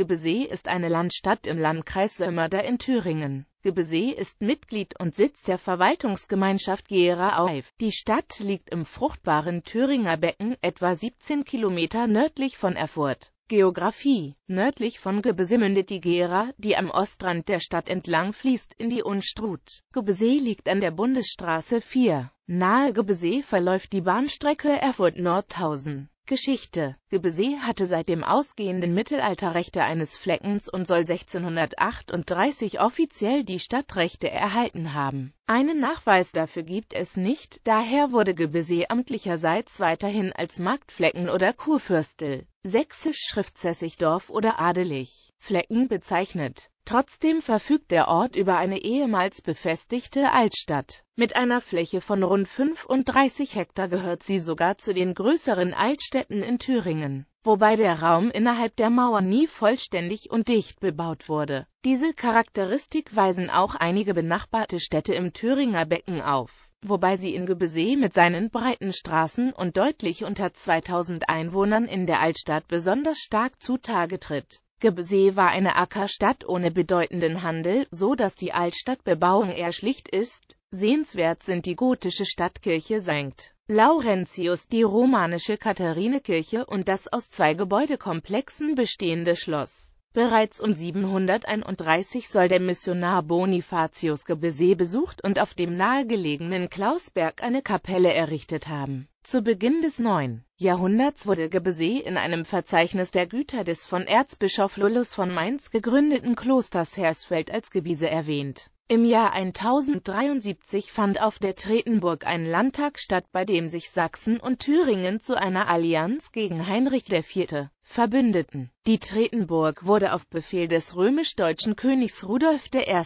Gebesee ist eine Landstadt im Landkreis Sömmerda in Thüringen. Gebesee ist Mitglied und Sitz der Verwaltungsgemeinschaft Gera-Auf. Die Stadt liegt im fruchtbaren Thüringer Becken, etwa 17 Kilometer nördlich von Erfurt. Geografie Nördlich von Gebesee mündet die Gera, die am Ostrand der Stadt entlang fließt, in die Unstrut. Gebesee liegt an der Bundesstraße 4. Nahe Gebesee verläuft die Bahnstrecke Erfurt-Nordhausen. Geschichte. Gebesee hatte seit dem ausgehenden Mittelalter Rechte eines Fleckens und soll 1638 offiziell die Stadtrechte erhalten haben. Einen Nachweis dafür gibt es nicht, daher wurde Gebesee amtlicherseits weiterhin als Marktflecken oder Kurfürstel, Sächsisch schriftsässig Dorf oder adelig, Flecken bezeichnet. Trotzdem verfügt der Ort über eine ehemals befestigte Altstadt. Mit einer Fläche von rund 35 Hektar gehört sie sogar zu den größeren Altstädten in Thüringen, wobei der Raum innerhalb der Mauer nie vollständig und dicht bebaut wurde. Diese Charakteristik weisen auch einige benachbarte Städte im Thüringer Becken auf wobei sie in Gübesee mit seinen breiten Straßen und deutlich unter 2000 Einwohnern in der Altstadt besonders stark zutage tritt Gebsee war eine Ackerstadt ohne bedeutenden Handel, so dass die Altstadtbebauung eher schlicht ist. Sehenswert sind die gotische Stadtkirche St. Laurentius, die romanische Katharinekirche und das aus zwei Gebäudekomplexen bestehende Schloss Bereits um 731 soll der Missionar Bonifatius Gebese besucht und auf dem nahegelegenen Klausberg eine Kapelle errichtet haben. Zu Beginn des 9. Jahrhunderts wurde Gebese in einem Verzeichnis der Güter des von Erzbischof Lullus von Mainz gegründeten Klosters Hersfeld als Gebise erwähnt im Jahr 1073 fand auf der Tretenburg ein Landtag statt, bei dem sich Sachsen und Thüringen zu einer Allianz gegen Heinrich IV. verbündeten. Die Tretenburg wurde auf Befehl des römisch-deutschen Königs Rudolf I.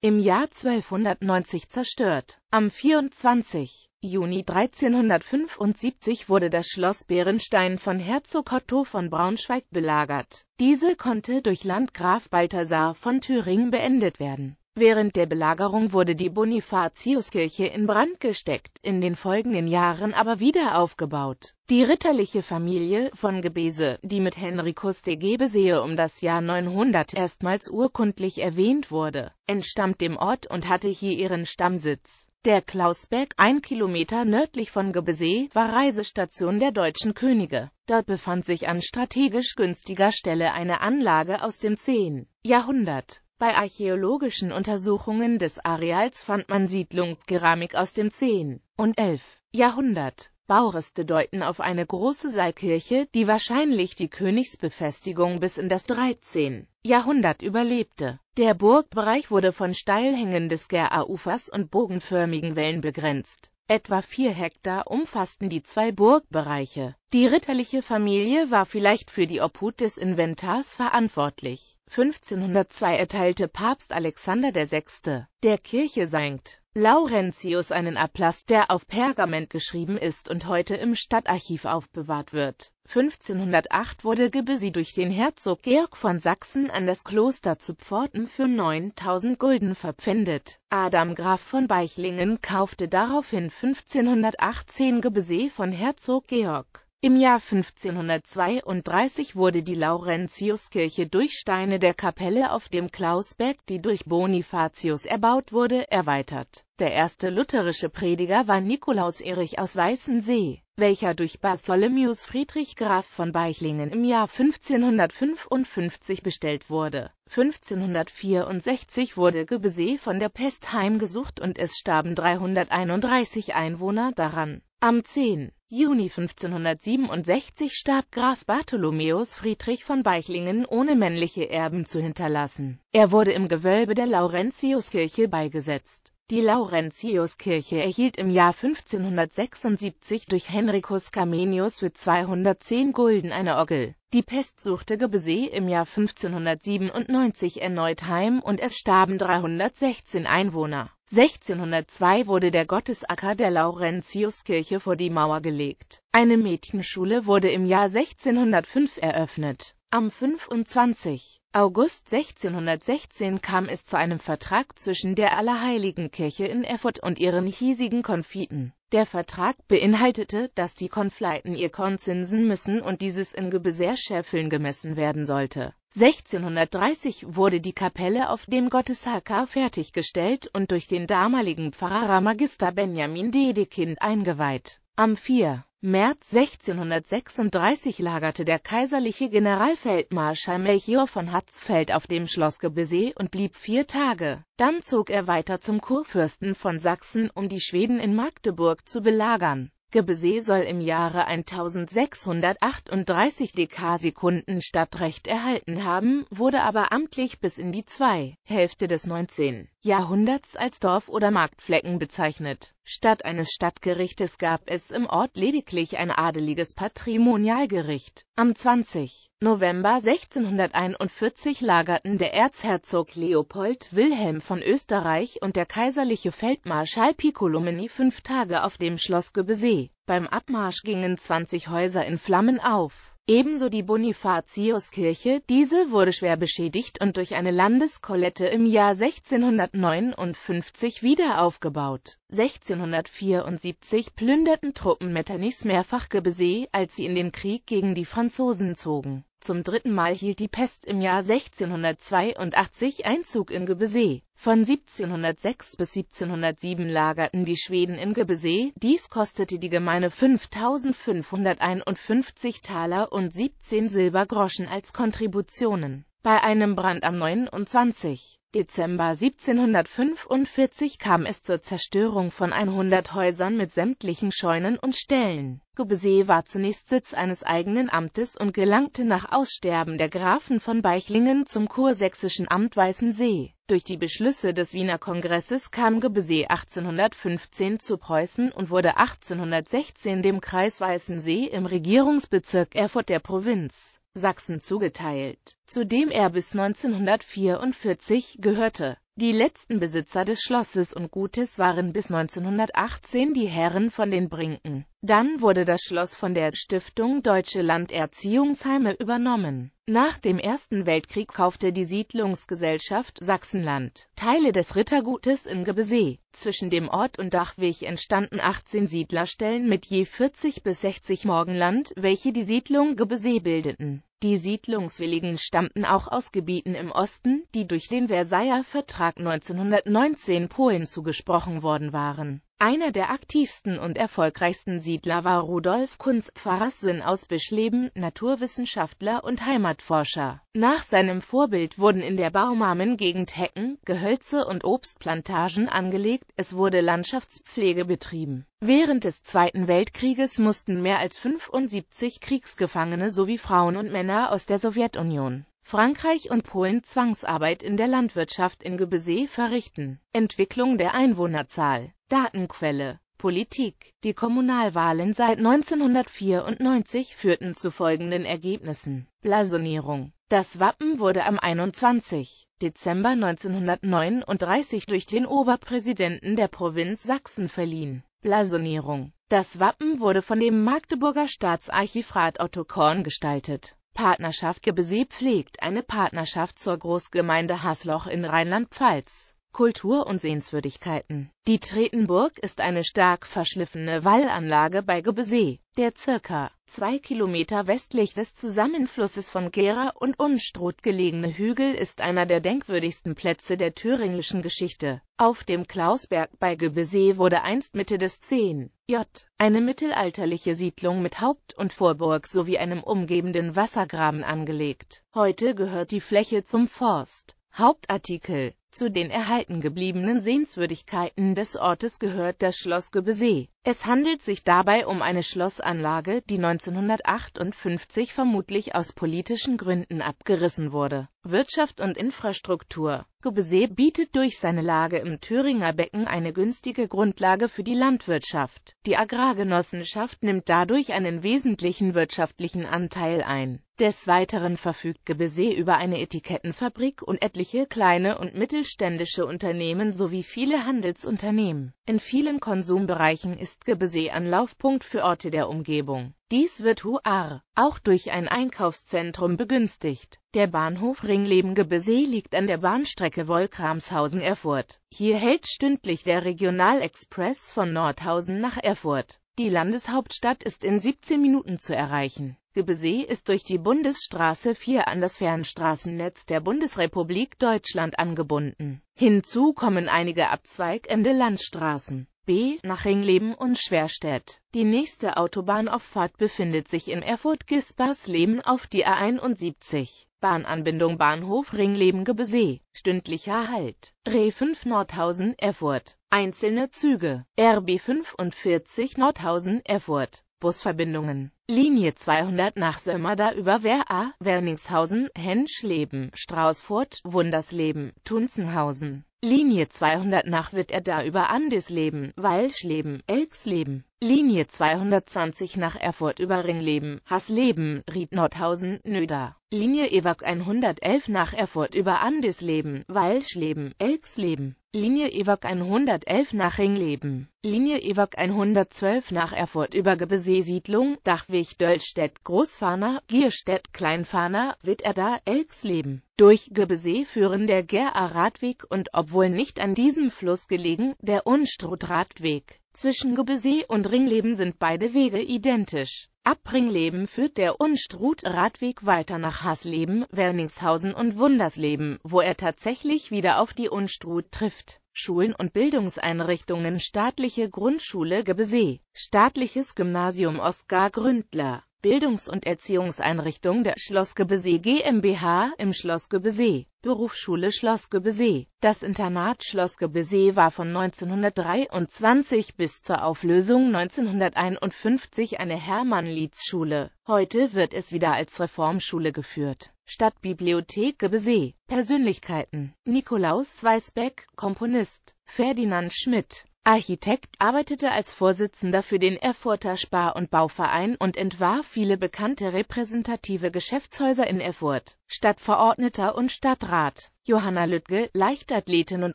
im Jahr 1290 zerstört. Am 24. Juni 1375 wurde das Schloss Bärenstein von Herzog Otto von Braunschweig belagert. Diese konnte durch Landgraf Balthasar von Thüringen beendet werden. Während der Belagerung wurde die Bonifatiuskirche in Brand gesteckt, in den folgenden Jahren aber wieder aufgebaut. Die ritterliche Familie von Gebese, die mit Henricus de Gebesee um das Jahr 900 erstmals urkundlich erwähnt wurde, entstammt dem Ort und hatte hier ihren Stammsitz. Der Klausberg, ein Kilometer nördlich von Gebesee, war Reisestation der deutschen Könige. Dort befand sich an strategisch günstiger Stelle eine Anlage aus dem 10. Jahrhundert. Bei archäologischen Untersuchungen des Areals fand man Siedlungskeramik aus dem 10. und 11. Jahrhundert. Baureste deuten auf eine große Seilkirche, die wahrscheinlich die Königsbefestigung bis in das 13. Jahrhundert überlebte. Der Burgbereich wurde von Steilhängen des Gera-Ufers und bogenförmigen Wellen begrenzt. Etwa vier Hektar umfassten die zwei Burgbereiche. Die ritterliche Familie war vielleicht für die Obhut des Inventars verantwortlich. 1502 erteilte Papst Alexander VI. der Kirche St. Laurentius einen Ablass, der auf Pergament geschrieben ist und heute im Stadtarchiv aufbewahrt wird. 1508 wurde Gebesi durch den Herzog Georg von Sachsen an das Kloster zu Pforten für 9000 Gulden verpfändet. Adam Graf von Beichlingen kaufte daraufhin 1518 Gebese von Herzog Georg. Im Jahr 1532 wurde die Laurentiuskirche durch Steine der Kapelle auf dem Klausberg, die durch Bonifatius erbaut wurde, erweitert. Der erste lutherische Prediger war Nikolaus Erich aus Weißensee, welcher durch Bartholomäus Friedrich Graf von Beichlingen im Jahr 1555 bestellt wurde. 1564 wurde Gebesee von der Pest heimgesucht und es starben 331 Einwohner daran. Am 10. Juni 1567 starb Graf Bartholomäus Friedrich von Beichlingen ohne männliche Erben zu hinterlassen. Er wurde im Gewölbe der Laurentiuskirche beigesetzt. Die Laurentiuskirche erhielt im Jahr 1576 durch Henricus Camenius für 210 Gulden eine Orgel. Die Pest suchte Gebesee im Jahr 1597 erneut heim und es starben 316 Einwohner. 1602 wurde der Gottesacker der Laurentiuskirche vor die Mauer gelegt. Eine Mädchenschule wurde im Jahr 1605 eröffnet. Am 25. August 1616 kam es zu einem Vertrag zwischen der Allerheiligenkirche in Erfurt und ihren hiesigen Konfiten. Der Vertrag beinhaltete, dass die Konfleiten ihr Korn zinsen müssen und dieses in Gebesäßschäfeln gemessen werden sollte. 1630 wurde die Kapelle auf dem Gottesacker fertiggestellt und durch den damaligen Pfarrer Magister Benjamin Dedekind eingeweiht. Am 4. März 1636 lagerte der kaiserliche Generalfeldmarschall Melchior von Hatzfeld auf dem Schloss Gebesee und blieb vier Tage. Dann zog er weiter zum Kurfürsten von Sachsen, um die Schweden in Magdeburg zu belagern. Gebesee soll im Jahre 1638 Dekarsekunden Stadtrecht erhalten haben, wurde aber amtlich bis in die 2. Hälfte des 19. Jahrhunderts als Dorf- oder Marktflecken bezeichnet. Statt eines Stadtgerichtes gab es im Ort lediglich ein adeliges Patrimonialgericht. Am 20. November 1641 lagerten der Erzherzog Leopold Wilhelm von Österreich und der kaiserliche Feldmarschall Piccolomini fünf Tage auf dem Schloss Gebesee. Beim Abmarsch gingen 20 Häuser in Flammen auf ebenso die Bonifatiuskirche, diese wurde schwer beschädigt und durch eine Landeskollette im Jahr 1659 wieder aufgebaut. 1674 plünderten Truppen Metternichs mehrfach Gebesee, als sie in den Krieg gegen die Franzosen zogen zum dritten Mal hielt die Pest im Jahr 1682 Einzug in Gebesee. Von 1706 bis 1707 lagerten die Schweden in Gebesee, dies kostete die Gemeinde 5.551 Taler und 17 Silbergroschen als Kontributionen. Bei einem Brand am 29. Dezember 1745 kam es zur Zerstörung von 100 Häusern mit sämtlichen Scheunen und Ställen. Gubesee war zunächst Sitz eines eigenen Amtes und gelangte nach Aussterben der Grafen von Beichlingen zum kursächsischen Amt Weißensee. Durch die Beschlüsse des Wiener Kongresses kam Gebesee 1815 zu Preußen und wurde 1816 dem Kreis Weißensee im Regierungsbezirk Erfurt der Provinz Sachsen zugeteilt zu dem er bis 1944 gehörte. Die letzten Besitzer des Schlosses und Gutes waren bis 1918 die Herren von den Brinken. Dann wurde das Schloss von der Stiftung Deutsche Landerziehungsheime übernommen. Nach dem Ersten Weltkrieg kaufte die Siedlungsgesellschaft Sachsenland Teile des Rittergutes in Gebesee. Zwischen dem Ort und Dachweg entstanden 18 Siedlerstellen mit je 40 bis 60 Morgenland, welche die Siedlung Gebesee bildeten. Die Siedlungswilligen stammten auch aus Gebieten im Osten, die durch den Versailler Vertrag 1919 Polen zugesprochen worden waren einer der aktivsten und erfolgreichsten Siedler war Rudolf Kunz, Pfarrerssinn aus Bischleben, Naturwissenschaftler und Heimatforscher. Nach seinem Vorbild wurden in der Baumarmen-Gegend Hecken, Gehölze und Obstplantagen angelegt, es wurde Landschaftspflege betrieben. Während des Zweiten Weltkrieges mussten mehr als 75 Kriegsgefangene sowie Frauen und Männer aus der Sowjetunion Frankreich und Polen Zwangsarbeit in der Landwirtschaft in Gebesee verrichten. Entwicklung der Einwohnerzahl Datenquelle Politik Die Kommunalwahlen seit 1994 führten zu folgenden Ergebnissen. Blasonierung Das Wappen wurde am 21. Dezember 1939 durch den Oberpräsidenten der Provinz Sachsen verliehen. Blasonierung Das Wappen wurde von dem Magdeburger Staatsarchivrat Otto Korn gestaltet. Partnerschaft Gebesee pflegt eine Partnerschaft zur Großgemeinde Hasloch in Rheinland-Pfalz. Kultur und Sehenswürdigkeiten. Die Tretenburg ist eine stark verschliffene Wallanlage bei Gebesee, der circa zwei Kilometer westlich des Zusammenflusses von Gera und Unstrut gelegene Hügel ist einer der denkwürdigsten Plätze der thüringischen Geschichte. Auf dem Klausberg bei Gebesee wurde einst Mitte des 10. J. eine mittelalterliche Siedlung mit Haupt- und Vorburg sowie einem umgebenden Wassergraben angelegt. Heute gehört die Fläche zum Forst. Hauptartikel zu den erhalten gebliebenen Sehenswürdigkeiten des Ortes gehört das Schloss Göbesee. Es handelt sich dabei um eine Schlossanlage, die 1958 vermutlich aus politischen Gründen abgerissen wurde. Wirtschaft und Infrastruktur Göbesee bietet durch seine Lage im Thüringer Becken eine günstige Grundlage für die Landwirtschaft. Die Agrargenossenschaft nimmt dadurch einen wesentlichen wirtschaftlichen Anteil ein. Des Weiteren verfügt Gebesee über eine Etikettenfabrik und etliche kleine und mittelständische Unternehmen sowie viele Handelsunternehmen. In vielen Konsumbereichen ist Gebesee Anlaufpunkt für Orte der Umgebung. Dies wird Huar auch durch ein Einkaufszentrum begünstigt. Der Bahnhof Ringleben-Gebesee liegt an der Bahnstrecke Wolkramshausen-Erfurt. Hier hält stündlich der Regionalexpress von Nordhausen nach Erfurt. Die Landeshauptstadt ist in 17 Minuten zu erreichen. Gebesee ist durch die Bundesstraße 4 an das Fernstraßennetz der Bundesrepublik Deutschland angebunden. Hinzu kommen einige abzweigende Landstraßen. B. nach Ringleben und Schwerstedt. Die nächste Autobahnauffahrt befindet sich in Erfurt-Gispersleben auf die A71. Bahnanbindung Bahnhof ringleben gebesee stündlicher Halt, Re 5 Nordhausen Erfurt, einzelne Züge, RB 45 Nordhausen Erfurt, Busverbindungen Linie 200 nach Sömmerda über Wehra, Werningshausen, Henschleben, Straußfurt, Wundersleben, Tunzenhausen. Linie 200 nach Witterda über Andisleben, Walschleben, Elksleben. Linie 220 nach Erfurt über Ringleben, Hassleben, Riednordhausen, Nöder. Linie Ewag 111 nach Erfurt über Andisleben, Walschleben, Elksleben. Linie Ewag 111 nach Ringleben. Linie Ewag 112 nach Erfurt über Gebesee-Siedlung, Dachweg. Ludwig Döllstedt Großfahner, Gierstedt Kleinfahner, Witterda, Elksleben. Durch Göbesee führen der gera Radweg und obwohl nicht an diesem Fluss gelegen, der Unstrut-Radweg. Zwischen Göbesee und Ringleben sind beide Wege identisch. Ab Ringleben führt der Unstrut-Radweg weiter nach Haßleben, Werningshausen und Wundersleben, wo er tatsächlich wieder auf die Unstrut trifft. Schulen und Bildungseinrichtungen Staatliche Grundschule Gebesee, Staatliches Gymnasium Oskar Gründler Bildungs- und Erziehungseinrichtung der Schlossgebesee GmbH im Schlossgebesee, Berufsschule Schlossgebesee. Das Internat Schlossgebesee war von 1923 bis zur Auflösung 1951 eine Hermann-Lietz-Schule. Heute wird es wieder als Reformschule geführt. Stadtbibliothek Gebesee Persönlichkeiten Nikolaus Weisbeck, Komponist Ferdinand Schmidt Architekt arbeitete als Vorsitzender für den Erfurter Spar- und Bauverein und entwarf viele bekannte repräsentative Geschäftshäuser in Erfurt. Stadtverordneter und Stadtrat Johanna Lüttge, Leichtathletin und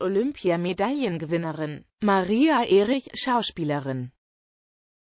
Olympiamedaillengewinnerin Maria Erich, Schauspielerin